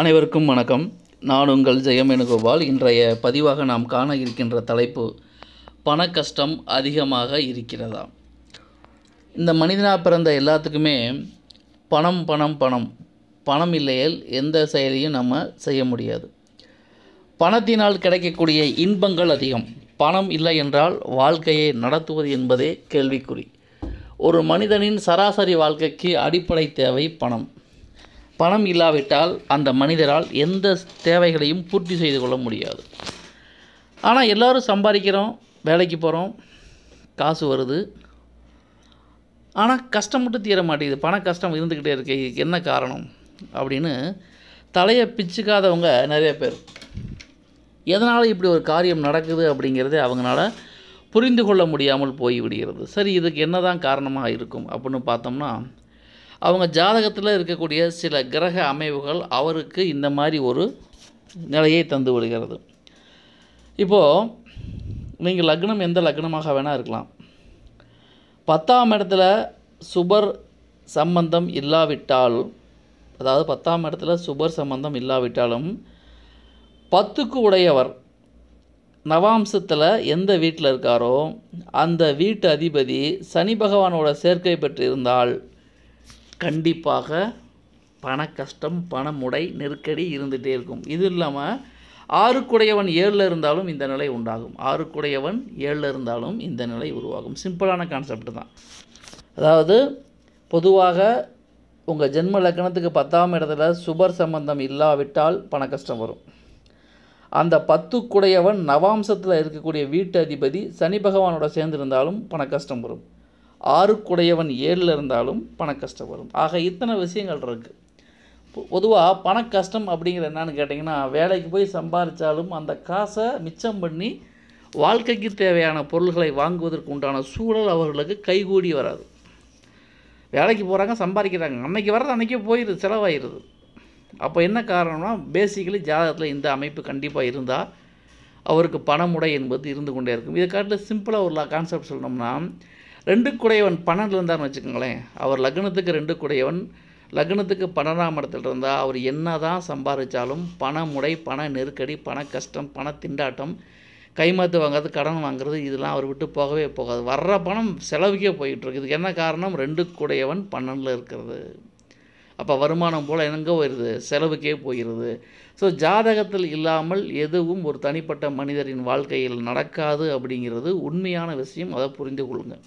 அனைவருக்கும் வணக்கம் நான் உங்கள் ஜெயமேணுகோபால் இன்றைய பதிவாக நாம் காண இருக்கின்ற தலைப்பு பண கஷ்டம் அதிகமாக இருக்கிறதா இந்த மனிதனாக பிறந்த எல்லாத்துக்குமே பணம் பணம் பணம் பணம் இல்லையேல் எந்த செயலையும் நம்ம செய்ய முடியாது பணத்தினால் கிடைக்கக்கூடிய இன்பங்கள் அதிகம் பணம் இல்லை என்றால் வாழ்க்கையை நடத்துவது என்பதே கேள்விக்குறி ஒரு மனிதனின் சராசரி வாழ்க்கைக்கு அடிப்படை தேவை பணம் பணம் இல்லாவிட்டால் அந்த மனிதரால் எந்த தேவைகளையும் பூர்த்தி செய்து கொள்ள முடியாது ஆனால் எல்லோரும் சம்பாதிக்கிறோம் வேலைக்கு போகிறோம் காசு வருது ஆனால் கஷ்டம் மட்டும் தீர மாட்டேங்குது பண கஷ்டம் இருந்துக்கிட்டே இருக்கு இதுக்கு என்ன காரணம் அப்படின்னு தலையை பிச்சுக்காதவங்க நிறைய பேர் எதனால் இப்படி ஒரு காரியம் நடக்குது அப்படிங்கிறதே அவங்களால புரிந்து கொள்ள முடியாமல் போய்விடுகிறது சரி இதுக்கு என்ன தான் காரணமாக இருக்கும் அப்படின்னு பார்த்தோம்னா அவங்க ஜாதகத்தில் இருக்கக்கூடிய சில கிரக அமைவுகள் அவருக்கு இந்த மாதிரி ஒரு நிலையை தந்து விடுகிறது இப்போது நீங்கள் லக்னம் எந்த லக்னமாக வேணால் இருக்கலாம் பத்தாம் இடத்துல சுபர் சம்பந்தம் இல்லாவிட்டால் அதாவது பத்தாம் இடத்துல சுபர் சம்பந்தம் இல்லாவிட்டாலும் பத்துக்கு உடையவர் நவாம்சத்தில் எந்த வீட்டில் இருக்காரோ அந்த வீட்டு அதிபதி சனி பகவானோட சேர்க்கை பெற்றிருந்தால் கண்டிப்பாக பண கஷ்டம் பணமுடை நெருக்கடி இருந்துகிட்டே இருக்கும் இது இல்லாமல் ஆறுக்குடையவன் ஏழில் இருந்தாலும் இந்த நிலை உண்டாகும் ஆறுக்குடையவன் ஏழில் இருந்தாலும் இந்த நிலை உருவாகும் சிம்பிளான கான்செப்ட் தான் அதாவது பொதுவாக உங்கள் ஜென்ம லக்கணத்துக்கு பத்தாம் இடத்துல சுபர் சம்பந்தம் இல்லாவிட்டால் பண கஷ்டம் வரும் அந்த பத்துக்குடையவன் நவாம்சத்தில் இருக்கக்கூடிய வீட்டு அதிபதி சனி பகவானோட சேர்ந்திருந்தாலும் பண கஷ்டம் வரும் ஆறுக்குடையவன் ஏழில் இருந்தாலும் பணக்கஷ்டம் வரும் ஆக இத்தனை விஷயங்கள் இருக்குது பொதுவாக பண கஷ்டம் அப்படிங்கிற என்னான்னு கேட்டிங்கன்னா வேலைக்கு போய் சம்பாதிச்சாலும் அந்த காசை மிச்சம் பண்ணி வாழ்க்கைக்கு தேவையான பொருள்களை வாங்குவதற்கு உண்டான சூழல் அவர்களுக்கு கைகூடி வராது வேலைக்கு போகிறாங்க சம்பாதிக்கிறாங்க அன்னைக்கு வர்றது அன்றைக்கே போயிடுது செலவாயிடுது அப்போ என்ன காரணம்னா பேசிக்கலி ஜாதகத்தில் இந்த அமைப்பு கண்டிப்பாக இருந்தால் அவருக்கு பணமுடை என்பது இருந்து கொண்டே இருக்கும் இதை காட்டில் சிம்பிளாக ஒரு கான்செப்ட் சொல்லணும்னா ரெண்டு குடையவன் பன்னெண்டில் இருந்தார்னு வச்சுக்கோங்களேன் அவர் லக்னத்துக்கு ரெண்டு குடையவன் லக்னத்துக்கு பன்னெண்டாம் இடத்துல இருந்தால் அவர் என்ன தான் சம்பாதிச்சாலும் முடை பண நெருக்கடி பண கஷ்டம் பண திண்டாட்டம் கைமாத்து வாங்கிறது கடன் வாங்குறது இதெல்லாம் அவர் விட்டு போகவே போகாது வர்ற பணம் செலவுக்கே போயிட்டுருக்கு இதுக்கு என்ன காரணம் ரெண்டு குடையவன் பன்னெண்டில் இருக்கிறது அப்போ வருமானம் போல் எங்கே வருது செலவுக்கே போயிடுது ஸோ ஜாதகத்தில் இல்லாமல் எதுவும் ஒரு தனிப்பட்ட மனிதரின் வாழ்க்கையில் நடக்காது அப்படிங்கிறது உண்மையான விஷயம் அதை புரிந்து கொள்ளுங்கள்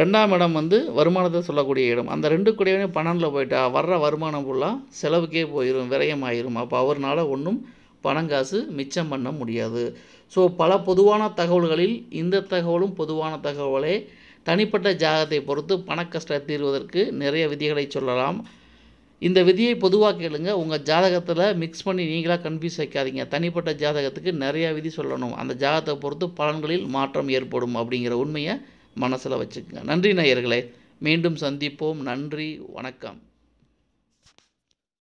ரெண்டாம் இடம் வந்து வருமானத்தை சொல்லக்கூடிய இடம் அந்த ரெண்டு கூடையவனே பன்னெண்டில் போயிட்டா வர்ற வருமானம் ஃபுல்லாக செலவுக்கே போயிடும் விரயம் ஆயிடும் அப்போ அவர்னால் ஒன்றும் பணம் காசு மிச்சம் பண்ண முடியாது ஸோ பல பொதுவான தகவல்களில் இந்த தகவலும் பொதுவான தகவலே தனிப்பட்ட ஜாகத்தை பொறுத்து பண கஷ்டத்தை தீர்வதற்கு நிறைய விதிகளை சொல்லலாம் இந்த விதியை பொதுவாக கேளுங்க உங்கள் ஜாதகத்தில் மிக்ஸ் பண்ணி நீங்களாக கன்ஃபியூஸ் வைக்காதீங்க தனிப்பட்ட ஜாதகத்துக்கு நிறையா விதி சொல்லணும் அந்த ஜாதகத்தை பொறுத்து பலன்களில் மாற்றம் ஏற்படும் அப்படிங்கிற உண்மையை மனசில் வச்சுக்கோங்க நன்றி நேயர்களே மீண்டும் சந்திப்போம் நன்றி வணக்கம்